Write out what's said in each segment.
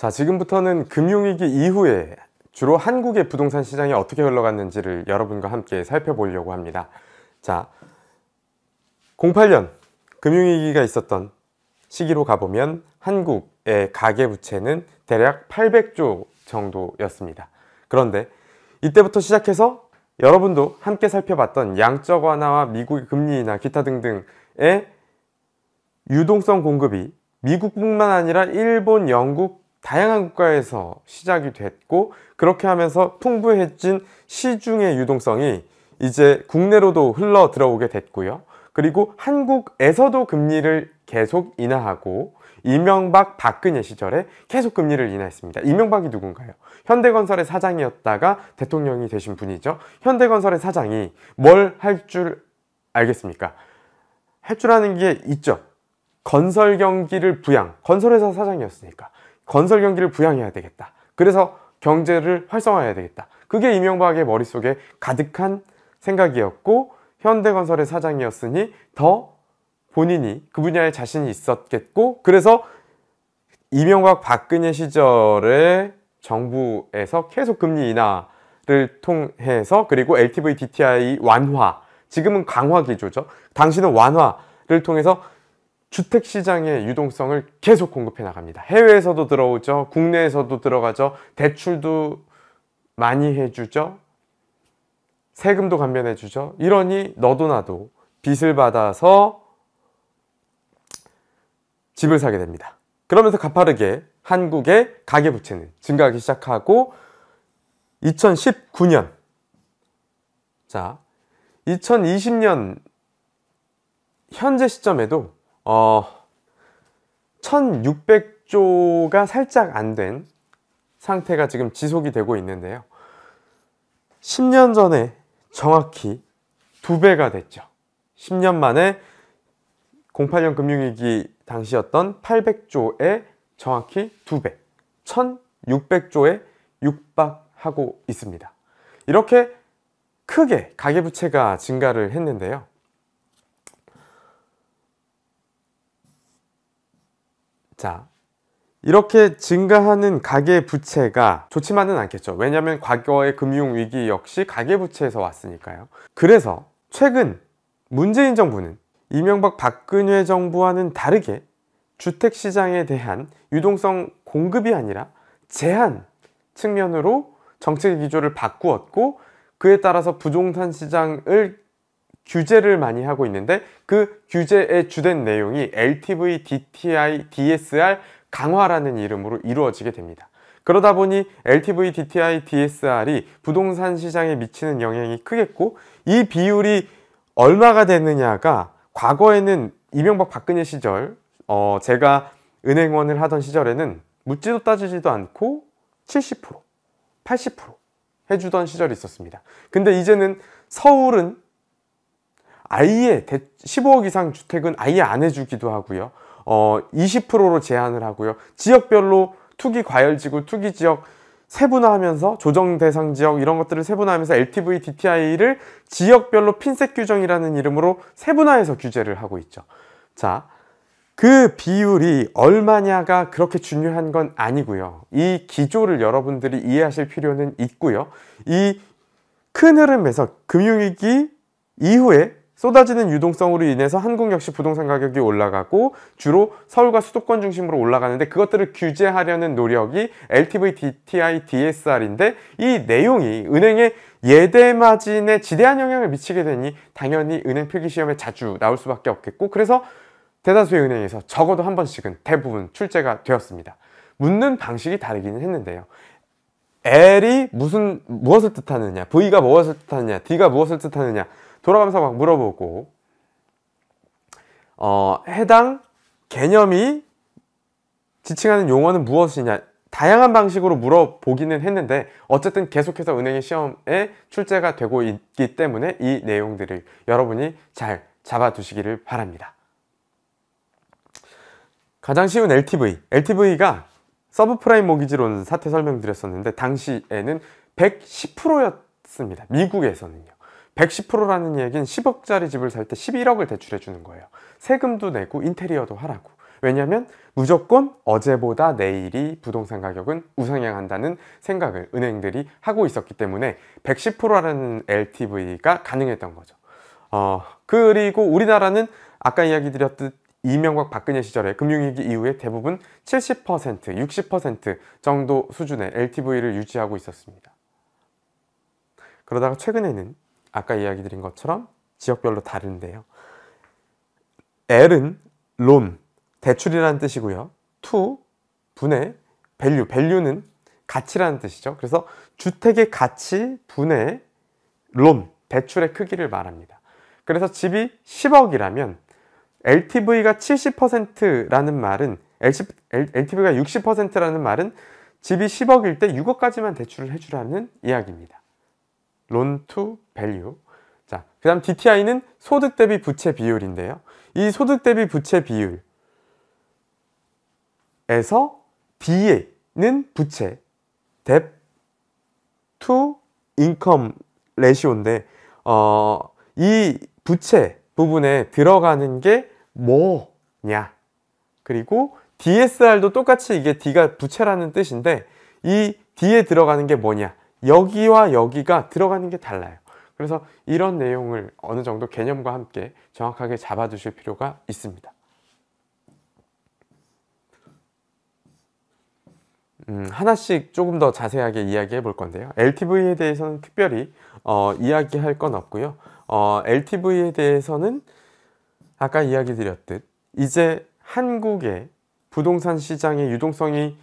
자, 지금부터는 금융위기 이후에 주로 한국의 부동산 시장이 어떻게 흘러갔는지를 여러분과 함께 살펴보려고 합니다. 자, 08년 금융위기가 있었던 시기로 가보면 한국의 가계부채는 대략 800조 정도였습니다. 그런데 이때부터 시작해서 여러분도 함께 살펴봤던 양적 완화와 미국의 금리나 기타 등등의 유동성 공급이 미국뿐만 아니라 일본, 영국, 다양한 국가에서 시작이 됐고 그렇게 하면서 풍부해진 시중의 유동성이 이제 국내로도 흘러 들어오게 됐고요. 그리고 한국에서도 금리를 계속 인하하고 이명박 박근혜 시절에 계속 금리를 인하했습니다. 이명박이 누군가요? 현대건설의 사장이었다가 대통령이 되신 분이죠. 현대건설의 사장이 뭘 할 줄 알겠습니까? 할 줄 아는 게 있죠. 건설 경기를 부양, 건설회사 사장이었으니까. 건설 경기를 부양해야 되겠다. 그래서 경제를 활성화해야 되겠다. 그게 이명박의 머릿속에 가득한 생각이었고 현대건설의 사장이었으니 더 본인이 그 분야에 자신이 있었겠고 그래서 이명박 박근혜 시절에 정부에서 계속 금리 인하를 통해서 그리고 LTV DTI 완화 지금은 강화 기조죠. 당시는 완화를 통해서 주택 시장의 유동성을 계속 공급해 나갑니다. 해외에서도 들어오죠. 국내에서도 들어가죠. 대출도 많이 해주죠. 세금도 감면해 주죠. 이러니 너도 나도 빚을 받아서 집을 사게 됩니다. 그러면서 가파르게 한국의 가계부채는 증가하기 시작하고 2019년 자 2020년 현재 시점에도 어, 1600조가 살짝 안 된 상태가 지금 지속이 되고 있는데요. 10년 전에 정확히 두 배가 됐죠. 10년 만에 08년 금융위기 당시였던 800조에 정확히 두 배, 1600조에 육박하고 있습니다. 이렇게 크게 가계부채가 증가를 했는데요. 자, 이렇게 증가하는 가계부채가 좋지만은 않겠죠. 왜냐하면 과거의 금융위기 역시 가계부채에서 왔으니까요. 그래서 최근 문재인 정부는 이명박 박근혜 정부와는 다르게 주택시장에 대한 유동성 공급이 아니라 제한 측면으로 정책 기조를 바꾸었고 그에 따라서 부동산 시장을 규제를 많이 하고 있는데 그 규제의 주된 내용이 LTV, DTI, DSR 강화라는 이름으로 이루어지게 됩니다. 그러다 보니 LTV, DTI, DSR이 부동산 시장에 미치는 영향이 크겠고 이 비율이 얼마가 되느냐가 과거에는 이명박 박근혜 시절 어 제가 은행원을 하던 시절에는 묻지도 따지지도 않고 70% 80% 해주던 시절이 있었습니다. 근데 이제는 서울은 아예 15억 이상 주택은 아예 안 해주기도 하고요. 어, 20%로 제한을 하고요. 지역별로 투기 과열지구, 투기 지역 세분화하면서 조정 대상 지역 이런 것들을 세분화하면서 LTV, DTI를 지역별로 핀셋 규정이라는 이름으로 세분화해서 규제를 하고 있죠. 자, 그 비율이 얼마냐가 그렇게 중요한 건 아니고요. 이 기조를 여러분들이 이해하실 필요는 있고요. 이 큰 흐름에서 금융위기 이후에 쏟아지는 유동성으로 인해서 한국 역시 부동산 가격이 올라가고 주로 서울과 수도권 중심으로 올라가는데 그것들을 규제하려는 노력이 LTV, DTI, DSR인데 이 내용이 은행의 예대 마진에 지대한 영향을 미치게 되니 당연히 은행 필기 시험에 자주 나올 수밖에 없겠고 그래서 대다수의 은행에서 적어도 한 번씩은 대부분 출제가 되었습니다. 묻는 방식이 다르기는 했는데요. L이 무슨 무엇을 뜻하느냐, V가 무엇을 뜻하느냐, D가 무엇을 뜻하느냐 돌아가면서 막 물어보고 어, 해당 개념이 지칭하는 용어는 무엇이냐 다양한 방식으로 물어보기는 했는데 어쨌든 계속해서 은행의 시험에 출제가 되고 있기 때문에 이 내용들을 여러분이 잘 잡아두시기를 바랍니다. 가장 쉬운 LTV. LTV가 서브프라임 모기지론 사태 설명드렸었는데 당시에는 110%였습니다. 미국에서는요. 110%라는 얘기는 10억짜리 집을 살 때 11억을 대출해 주는 거예요. 세금도 내고 인테리어도 하라고. 왜냐하면 무조건 어제보다 내일이 부동산 가격은 우상향한다는 생각을 은행들이 하고 있었기 때문에 110%라는 LTV가 가능했던 거죠. 어, 그리고 우리나라는 아까 이야기 드렸듯 이명박 박근혜 시절에 금융위기 이후에 대부분 70%, 60% 정도 수준의 LTV를 유지하고 있었습니다. 그러다가 최근에는 아까 이야기 드린 것처럼 지역별로 다른데요. L은 론, 대출이라는 뜻이고요. 투, 분의 밸류, 밸류는 가치라는 뜻이죠. 그래서 주택의 가치 분의 론, 대출의 크기를 말합니다. 그래서 집이 10억이라면 LTV가 70%라는 말은 LTV가 60%라는 말은 집이 10억일 때 6억까지만 대출을 해주라는 이야기입니다. 론 투, 밸류. 자, 그 다음 DTI는 소득 대비 부채 비율인데요. 이 소득 대비 부채 비율에서 D는 부채, 뎁, 투, 인컴, 레시 i 인데 어, 이 부채 부분에 들어가는 게 뭐냐 그리고 DSR도 똑같이 이게 D가 부채라는 뜻인데 이 D에 들어가는 게 뭐냐 여기와 여기가 들어가는 게 달라요. 그래서 이런 내용을 어느 정도 개념과 함께 정확하게 잡아두실 필요가 있습니다. 음, 하나씩 조금 더 자세하게 이야기해 볼 건데요. LTV에 대해서는 특별히 어, 이야기할 건 없고요. 어, LTV에 대해서는 아까 이야기 드렸듯 이제 한국의 부동산 시장의 유동성이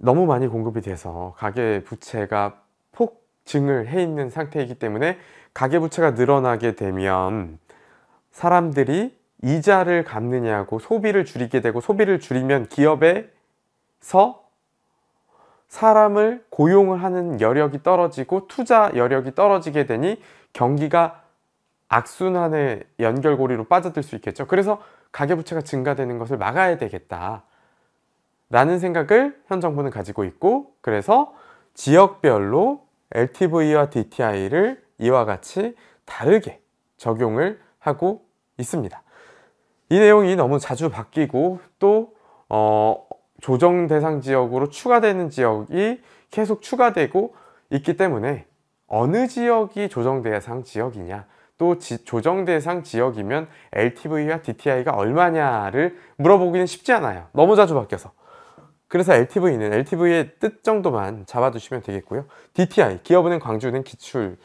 너무 많이 공급이 돼서 가계 부채가 폭증을 해 있는 상태이기 때문에 가계 부채가 늘어나게 되면 사람들이 이자를 갚느냐고 소비를 줄이게 되고 소비를 줄이면 기업에서 사람을 고용을 하는 여력이 떨어지고 투자 여력이 떨어지게 되니 경기가 악순환의 연결고리로 빠져들 수 있겠죠. 그래서 가계부채가 증가되는 것을 막아야 되겠다. 라는 생각을 현 정부는 가지고 있고 그래서 지역별로 LTV와 DTI를 이와 같이 다르게 적용을 하고 있습니다. 이 내용이 너무 자주 바뀌고 또 어, 조정 대상 지역으로 추가되는 지역이 계속 추가되고 있기 때문에 어느 지역이 조정 대상 지역이냐 또 지, 조정 대상 지역이면 LTV와 DTI가 얼마냐를 물어보기는 쉽지 않아요. 너무 자주 바뀌어서. 그래서 LTV는 LTV의 뜻 정도만 잡아두시면 되겠고요. DTI, 기업은행 광주은행 기출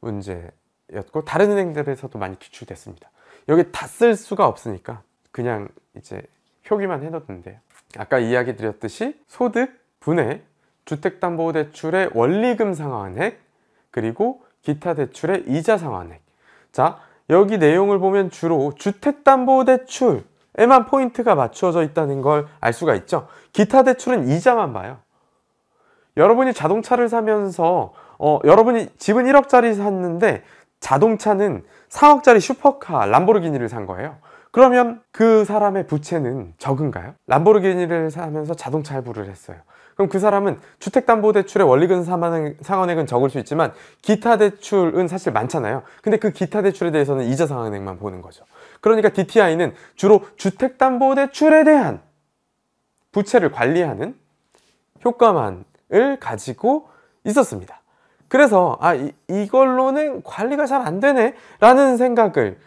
문제였고 다른 은행들에서도 많이 기출됐습니다. 여기 다 쓸 수가 없으니까 그냥 이제 표기만 해놓는데요. 아까 이야기 드렸듯이 소득, 분해, 주택담보대출의 원리금 상환액, 그리고 기타 대출의 이자 상환액. 자, 여기 내용을 보면 주로 주택담보대출 에만 포인트가 맞추어져 있다는 걸 알 수가 있죠. 기타 대출은 이자만 봐요. 여러분이 자동차를 사면서 어, 여러분이 집은 1억짜리 샀는데 자동차는 4억짜리 슈퍼카 람보르기니를 산 거예요. 그러면 그 사람의 부채는 적은가요? 람보르기니를 사면서 자동차 할부를 했어요. 그럼 그 사람은 주택담보대출의 원리금 상환액은 적을 수 있지만 기타 대출은 사실 많잖아요. 근데 그 기타 대출에 대해서는 이자 상환액만 보는 거죠. 그러니까 DTI는 주로 주택담보대출에 대한 부채를 관리하는 효과만을 가지고 있었습니다. 그래서 아 이, 이걸로는 관리가 잘 안 되네 라는 생각을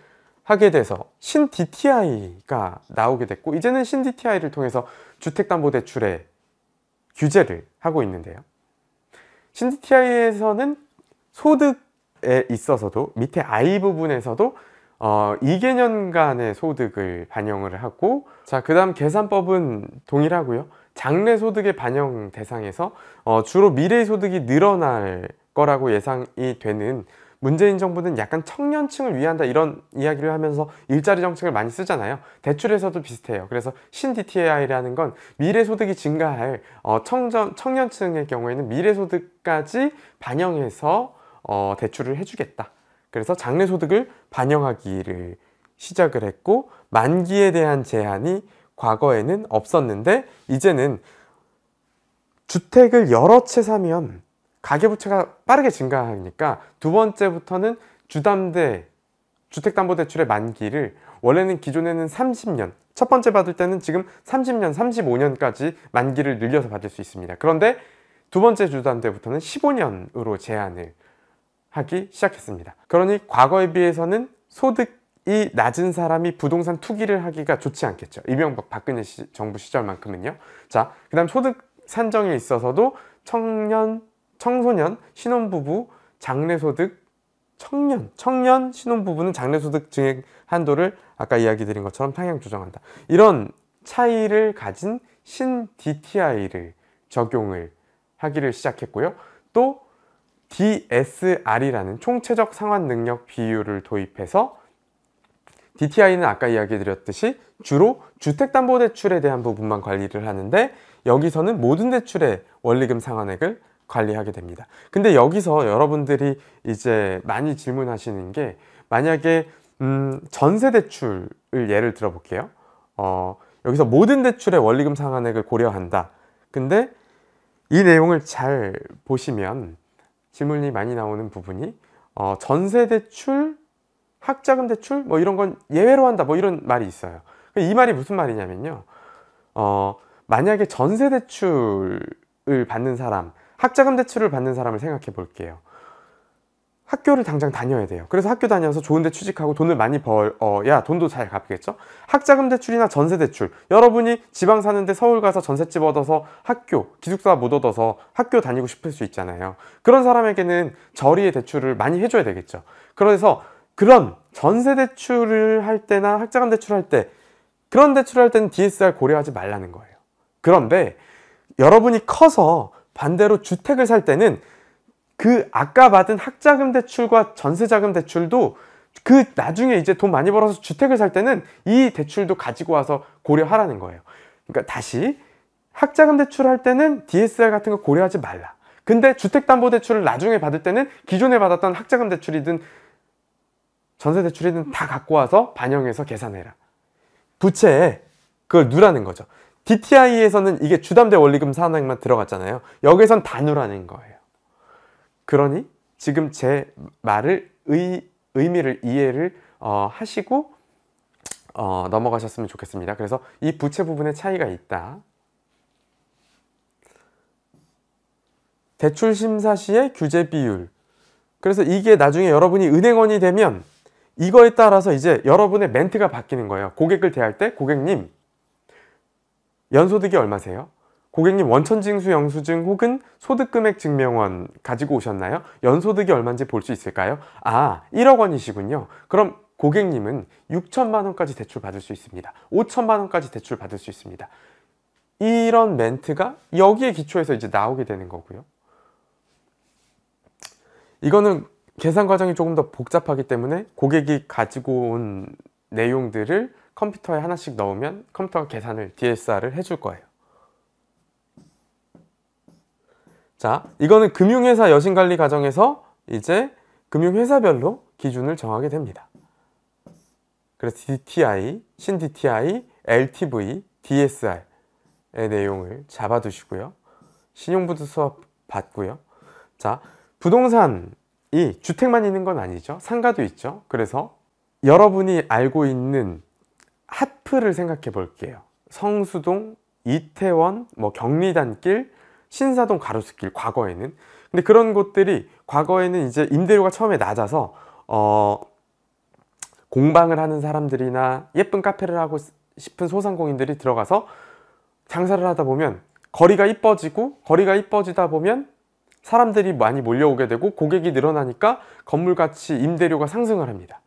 하게 돼서 신 DTI가 나오게 됐고 이제는 신 DTI를 통해서 주택담보대출에 규제를 하고 있는데요. 신DTI에서는 소득에 있어서도 밑에 I 부분에서도 어, 2개년간의 소득을 반영을 하고 자그 다음 계산법은 동일하고요. 장래 소득의 반영 대상에서 어, 주로 미래 소득이 늘어날 거라고 예상이 되는 문재인 정부는 약간 청년층을 위한다 이런 이야기를 하면서 일자리 정책을 많이 쓰잖아요. 대출에서도 비슷해요. 그래서 신 DTI라는 건 미래소득이 증가할 어, 청전, 청년층의 경우에는 미래소득까지 반영해서 어, 대출을 해주겠다. 그래서 장래소득을 반영하기를 시작을 했고 만기에 대한 제한이 과거에는 없었는데 이제는 주택을 여러 채 사면 가계부채가 빠르게 증가하니까 두 번째부터는 주담대 주택담보대출의 만기를 원래는 기존에는 30년 첫 번째 받을 때는 지금 30년 35년까지 만기를 늘려서 받을 수 있습니다 그런데 두 번째 주담대부터는 15년으로 제한을 하기 시작했습니다 그러니 과거에 비해서는 소득이 낮은 사람이 부동산 투기를 하기가 좋지 않겠죠 이명박 박근혜 정부 시절만큼은요 자그 다음 소득 산정에 있어서도 청년 청소년, 신혼부부, 장례소득 청년, 청년, 신혼부부는 장례소득 증액 한도를 아까 이야기 드린 것처럼 상향 조정한다. 이런 차이를 가진 신 DTI를 적용을 하기를 시작했고요. 또 DSR이라는 총체적 상환 능력 비율을 도입해서 DTI는 아까 이야기 드렸듯이 주로 주택담보대출에 대한 부분만 관리를 하는데 여기서는 모든 대출의 원리금 상환액을 관리하게 됩니다. 근데 여기서 여러분들이 이제 많이 질문하시는 게 만약에 음, 전세 대출을 예를 들어 볼게요. 어, 여기서 모든 대출의 원리금 상한액을 고려한다. 근데 이 내용을 잘 보시면 질문이 많이 나오는 부분이 어, 전세 대출, 학자금 대출 뭐 이런 건 예외로 한다 뭐 이런 말이 있어요. 그 이 말이 무슨 말이냐면요. 어, 만약에 전세 대출을 받는 사람 학자금 대출을 받는 사람을 생각해 볼게요. 학교를 당장 다녀야 돼요. 그래서 학교 다녀서 좋은 데 취직하고 돈을 많이 벌어야 돈도 잘 갚겠죠? 학자금 대출이나 전세 대출. 여러분이 지방 사는데 서울 가서 전셋집 얻어서 학교, 기숙사 못 얻어서 학교 다니고 싶을 수 있잖아요. 그런 사람에게는 저리의 대출을 많이 해줘야 되겠죠. 그래서 그런 전세 대출을 할 때나 학자금 대출할 때 그런 대출할 때는 DSR 고려하지 말라는 거예요. 그런데 여러분이 커서 반대로 주택을 살 때는 그 아까 받은 학자금 대출과 전세자금 대출도 그 나중에 이제 돈 많이 벌어서 주택을 살 때는 이 대출도 가지고 와서 고려하라는 거예요. 그러니까 다시 학자금 대출할 때는 DSR 같은 거 고려하지 말라. 근데 주택담보대출을 나중에 받을 때는 기존에 받았던 학자금 대출이든 전세대출이든 다 갖고 와서 반영해서 계산해라. 부채에 그걸 누라는 거죠. DTI에서는 이게 주담대 원리금 산액만 들어갔잖아요. 여기선 단우라는 거예요. 그러니 지금 제 말을 의, 미를 이해를 어, 하시고 어, 넘어가셨으면 좋겠습니다. 그래서 이 부채 부분에 차이가 있다. 대출 심사 시의 규제 비율. 그래서 이게 나중에 여러분이 은행원이 되면 이거에 따라서 이제 여러분의 멘트가 바뀌는 거예요. 고객을 대할 때 고객님 연소득이 얼마세요? 고객님 원천징수 영수증 혹은 소득금액 증명원 가지고 오셨나요? 연소득이 얼마인지 볼 수 있을까요? 아 1억 원이시군요. 그럼 고객님은 6천만 원까지 대출 받을 수 있습니다. 5천만 원까지 대출 받을 수 있습니다. 이런 멘트가 여기에 기초해서 이제 나오게 되는 거고요. 이거는 계산 과정이 조금 더 복잡하기 때문에 고객이 가지고 온 내용들을 컴퓨터에 하나씩 넣으면 컴퓨터가 계산을 DSR을 해줄 거예요. 자, 이거는 금융회사 여신관리 과정에서 이제 금융회사별로 기준을 정하게 됩니다. 그래서 DTI, 신DTI, LTV, DSR의 내용을 잡아두시고요. 신용부도 수업 받고요. 자, 부동산이 주택만 있는 건 아니죠. 상가도 있죠. 그래서 여러분이 알고 있는 하프를 생각해 볼게요 성수동, 이태원, 뭐 경리단길, 신사동 가로수길 과거에는 근데 그런 곳들이 과거에는 이제 임대료가 처음에 낮아서 어 공방을 하는 사람들이나 예쁜 카페를 하고 싶은 소상공인들이 들어가서 장사를 하다 보면 거리가 이뻐지고 거리가 이뻐지다 보면 사람들이 많이 몰려오게 되고 고객이 늘어나니까 건물가치 임대료가 상승을 합니다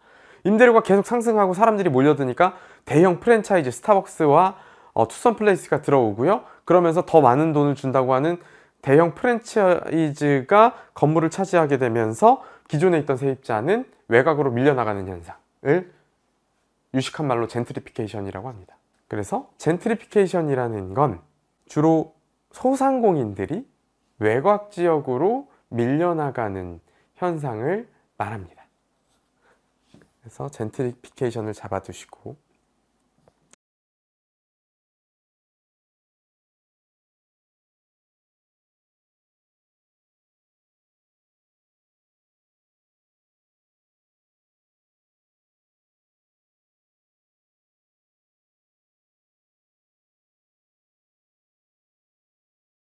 임대료가 계속 상승하고 사람들이 몰려드니까 대형 프랜차이즈 스타벅스와 어, 투썸 플레이스가 들어오고요. 그러면서 더 많은 돈을 준다고 하는 대형 프랜차이즈가 건물을 차지하게 되면서 기존에 있던 세입자는 외곽으로 밀려나가는 현상을 유식한 말로 젠트리피케이션이라고 합니다. 그래서 젠트리피케이션이라는 건 주로 소상공인들이 외곽 지역으로 밀려나가는 현상을 말합니다. 그래서 젠트리피케이션을 잡아두시고